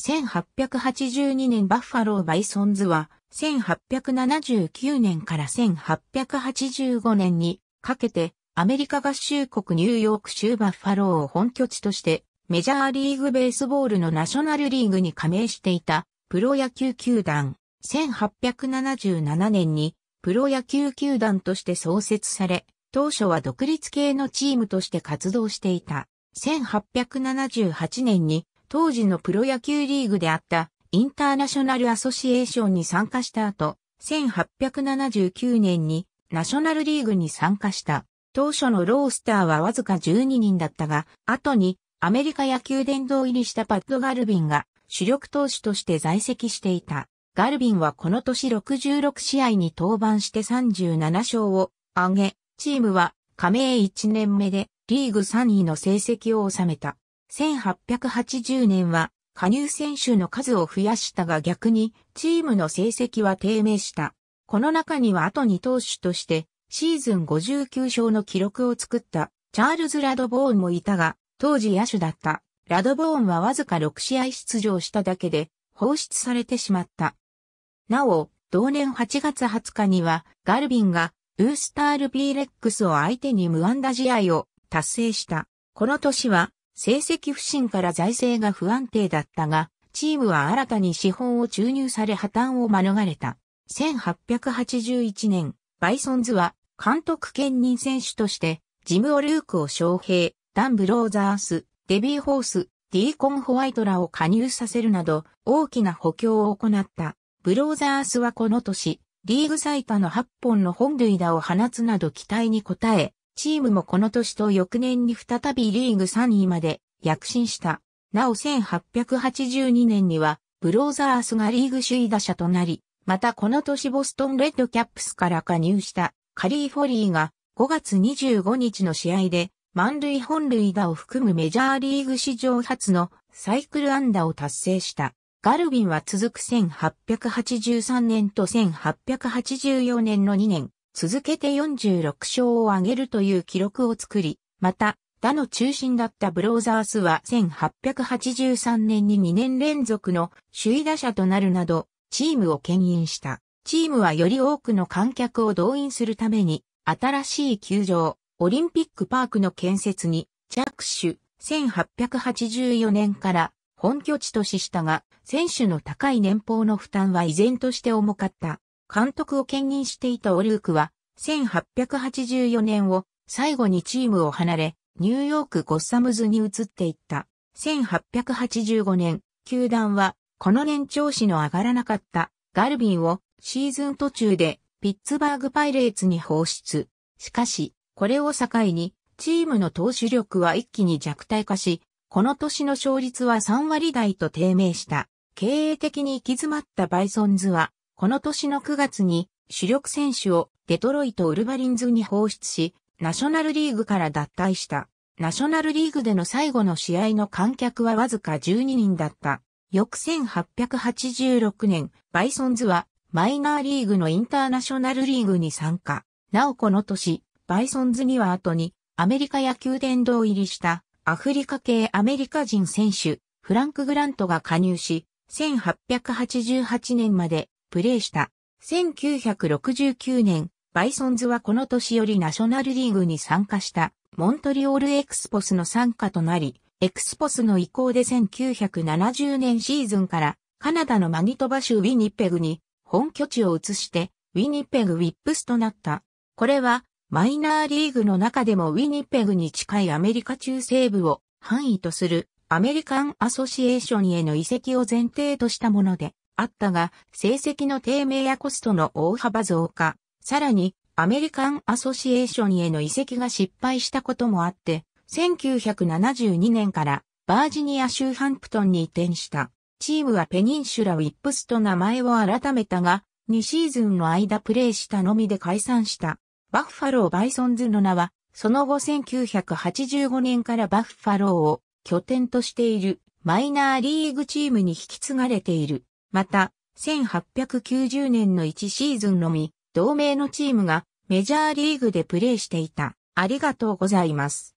1882年バッファロー・バイソンズは、1879年から1885年にかけて、アメリカ合衆国ニューヨーク州バッファローを本拠地として、メジャーリーグベースボールのナショナルリーグに加盟していた、プロ野球球団。1877年に、プロ野球球団として創設され、当初は独立系のチームとして活動していた。1878年に当時のプロ野球リーグであったインターナショナルアソシエーションに参加した後、1879年にナショナルリーグに参加した。当初のロースターはわずか12人だったが、後にアメリカ野球殿堂入りしたパッド・ガルビンが主力投手として在籍していた。ガルビンはこの年66試合に登板して37勝を挙げ、チームは加盟1年目でリーグ3位の成績を収めた。1880年は加入選手の数を増やしたが逆にチームの成績は低迷した。この中にはあと2投手としてシーズン59勝の記録を作ったチャールズ・ラドボーンもいたが当時野手だったラドボーンはわずか6試合出場しただけで放出されてしまった。なお、同年8月20日にはガルビンがウースタールーレックスを相手に無安打試合を達成した。この年は成績不振から財政が不安定だったが、チームは新たに資本を注入され破綻を免れた。1881年、バイソンズは監督兼任選手として、ジム・オルークを招聘、ダン・ブローザース、デビー・ホース、ディーコン・ホワイトらを加入させるなど、大きな補強を行った。ブローザースはこの年、リーグ最多の8本の本塁打を放つなど期待に応え、チームもこの年と翌年に再びリーグ3位まで躍進した。なお1882年には、ブローザースがリーグ首位打者となり、またこの年ボストンレッドキャップスから加入したカリー・フォリーが5月25日の試合で満塁本塁打を含むメジャーリーグ史上初のサイクル安打を達成した。ガルビンは続く1883年と1884年の2年、続けて46勝を挙げるという記録を作り、また、打の中心だったブローザースは1883年に2年連続の首位打者となるなど、チームを牽引した。チームはより多くの観客を動員するために、新しい球場、オリンピックパークの建設に着手、1884年から本拠地とししたが、選手の高い年俸の負担は依然として重かった。監督を兼任していたオルークは、1884年を最後にチームを離れ、ニューヨークゴッサムズに移っていった。1885年、球団は、この年調子の上がらなかったガルビンをシーズン途中でピッツバーグパイレーツに放出。しかし、これを境に、チームの投手力は一気に弱体化し、この年の勝率は3割台と低迷した。経営的に行き詰まったバイソンズは、この年の9月に主力選手をデトロイト・ウルバリンズに放出し、ナショナルリーグから脱退した。ナショナルリーグでの最後の試合の観客はわずか12人だった。翌1886年、バイソンズはマイナーリーグのインターナショナルリーグに参加。なおこの年、バイソンズには後にアメリカ野球殿堂入りしたアフリカ系アメリカ人選手フランク・グラントが加入し、1888年までプレーした。1969年、バイソンズはこの年よりナショナルリーグに参加したモントリオールエクスポスの参加となり、エクスポスの移行で1970年シーズンからカナダのマニトバ州ウィニペグに本拠地を移してウィニペグウィップスとなった。これはマイナーリーグの中でもウィニペグに近いアメリカ中西部を範囲とするアメリカンアソシエーションへの移籍を前提としたもので、あったが、成績の低迷やコストの大幅増加、さらに、アメリカンアソシエーションへの移籍が失敗したこともあって、1972年からバージニア州ハンプトンに移転した。チームはペニンシュラウィップスと名前を改めたが、2シーズンの間プレーしたのみで解散した。バッファロー・バイソンズの名は、その後1985年からバッファローを拠点としているマイナーリーグチームに引き継がれている。また、1890年の1シーズンのみ、同盟のチームがメジャーリーグでプレーしていた。ありがとうございます。